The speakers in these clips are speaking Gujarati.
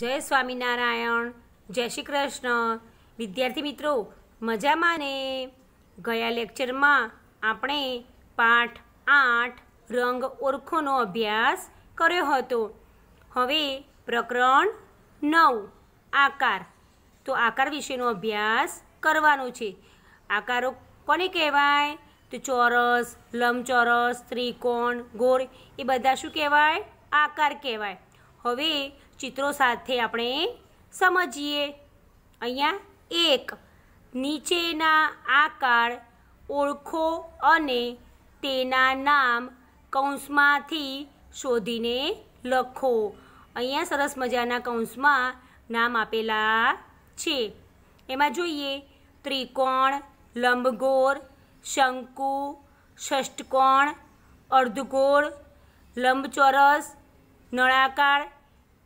જય સ્વામિનારાયણ જય શ્રી કૃષ્ણ વિદ્યાર્થી મિત્રો મજામાં ને ગયા લેક્ચરમાં આપણે પાઠ આઠ રંગ ઓળખોનો અભ્યાસ કર્યો હતો હવે પ્રકરણ નવ આકાર તો આકાર વિશેનો અભ્યાસ કરવાનો છે આકારો કોને કહેવાય તો ચોરસ લંબચોરસ ત્રિકોણ ગોળ એ બધા શું કહેવાય આકાર કહેવાય હવે ચિત્રો સાથે આપણે સમજીએ અહીંયા એક નીચેના આકાર ઓળખો અને તેના નામ કૌંસમાંથી શોધીને લખો અહીંયા સરસ મજાના કૌંસમાં નામ આપેલા છે એમાં જોઈએ ત્રિકોણ લંબગોળ શંકુ ષષ્ટકોણ અર્ધગોળ લંબચોરસ નળાકાર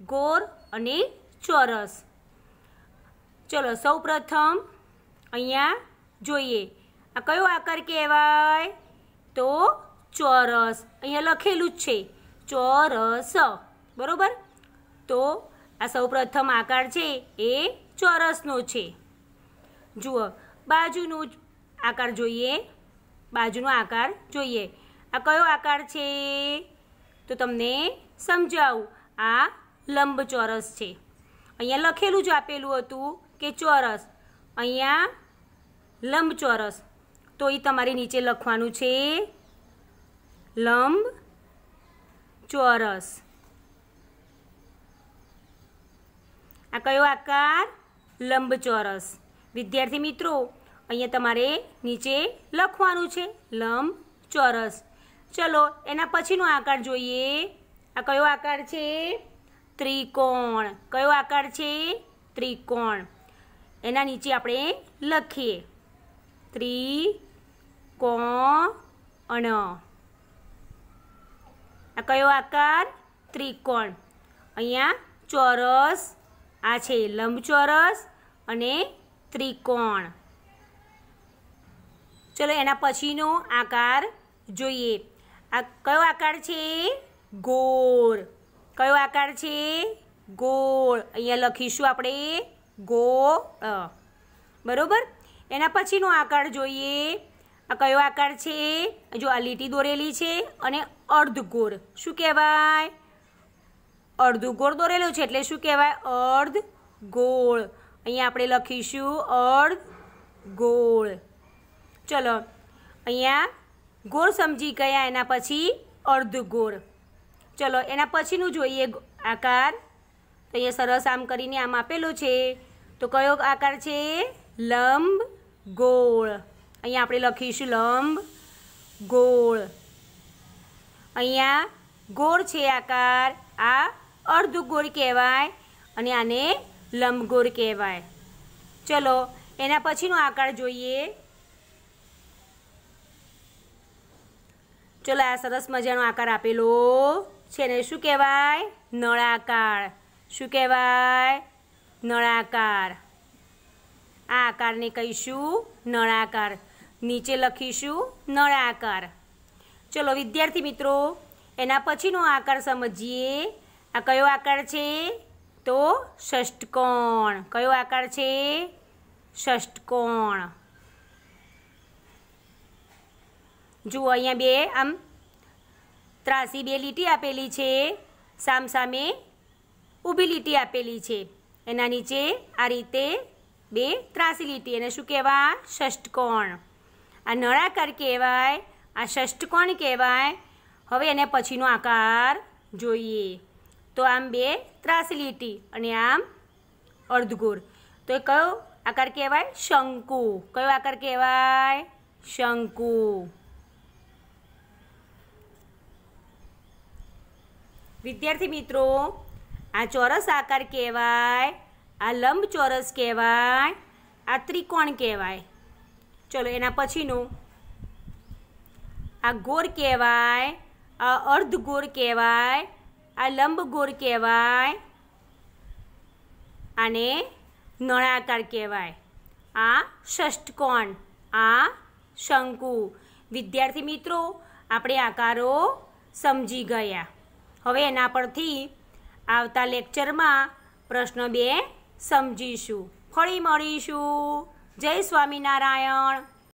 ગોર અને ચોરસ ચલો સૌ પ્રથમ અહીંયા જોઈએ આ કયો આકાર કહેવાય તો ચોરસ અહીંયા લખેલું જ છે ચોરસ બરોબર તો આ સૌપ્રથમ આકાર છે એ ચોરસનો છે જુઓ બાજુનો આકાર જોઈએ બાજુનો આકાર જોઈએ આ કયો આકાર છે તો તમને સમજાવું આ લંબચોરસ છે અહીંયા લખેલું જ આપેલું હતું કે ચોરસ અહીંયા લંબચોરસ તો એ તમારે નીચે લખવાનું છે લંબ ચોરસ આ કયો આકાર લંબચોરસ વિદ્યાર્થી મિત્રો અહીંયા તમારે નીચે લખવાનું છે લંબ ચોરસ ચલો એના પછીનો આકાર જોઈએ આ કયો આકાર છે ત્રિકોણ કયો આકાર છે ત્રિકોણ એના નીચે આપણે લખીએ ત્રિકોણ આ કયો આકાર ત્રિકોણ અહીંયા ચોરસ આ છે લંબચોરસ અને ત્રિકોણ ચલો એના પછીનો આકાર જોઈએ આ કયો આકાર છે ગોળ કયો આકાર છે ગોળ અહીંયા લખીશું આપણે ગો બરોબર એના પછીનો આકાર જોઈએ આ કયો આકાર છે જો આ લીટી દોરેલી છે અને અર્ધગોળ શું કહેવાય અર્ધગોળ દોરેલું છે એટલે શું કહેવાય અર્ધ ગોળ અહીંયા આપણે લખીશું અર્ધ ગોળ ચલો અહીંયા ગોળ સમજી ગયા એના પછી અર્ધગોળ ચલો એના પછીનું જોઈએ આકાર તો અહીંયા સરસ આમ કરીને આમ આપેલો છે તો કયો આકાર છે લંબ ગોળ અહીંયા આપણે લખીશું લંબ ગોળ અહીંયા ગોળ છે આકાર આ અર્ધગોળ કહેવાય અને આને લંબગોળ કહેવાય ચલો એના પછીનો આકાર જોઈએ ચલો આ સરસ મજાનો આકાર આપેલો છે ને શું કહેવાય નળાકાર શું કહેવાય નળાકાર આ આકારને કહીશું નળાકાર નીચે લખીશું નળાકાર ચલો વિદ્યાર્થી મિત્રો એના પછીનો આકાર સમજીએ આ કયો આકાર છે તો ષષ્ટકોણ કયો આકાર છે ષષ્ટકોણ જુઓ અહીંયા બે આમ ત્રાસી બે લીટી આપેલી છે સામસામે ઊભી લીટી આપેલી છે એના નીચે આ રીતે બે ત્રાસી લીટી એને શું કહેવાય ષષ્ટકોણ આ નળાકાર કહેવાય આ ષષ્ટકોણ કહેવાય હવે એને પછીનો આકાર જોઈએ તો આમ બે ત્રાસી લીટી અને આમ અર્ધગોળ તો એ કયો આકાર કહેવાય શંકુ કયો આકાર કહેવાય શંકુ વિદ્યાર્થી મિત્રો આ ચોરસ આકાર કહેવાય આ લંબ ચોરસ કહેવાય આ ત્રિકોણ કહેવાય ચલો એના પછીનું આ ગોર કહેવાય આ અર્ધ ગોર કહેવાય આ લંબ ગોર કહેવાય આને નળાકાર કહેવાય આ ષષ્ટકોણ આ શંકુ વિદ્યાર્થી મિત્રો આપણે આકારો સમજી ગયા હવે એના પરથી આવતા લેક્ચરમાં પ્રશ્ન બે સમજીશું ફળી મળીશું જય સ્વામિનારાયણ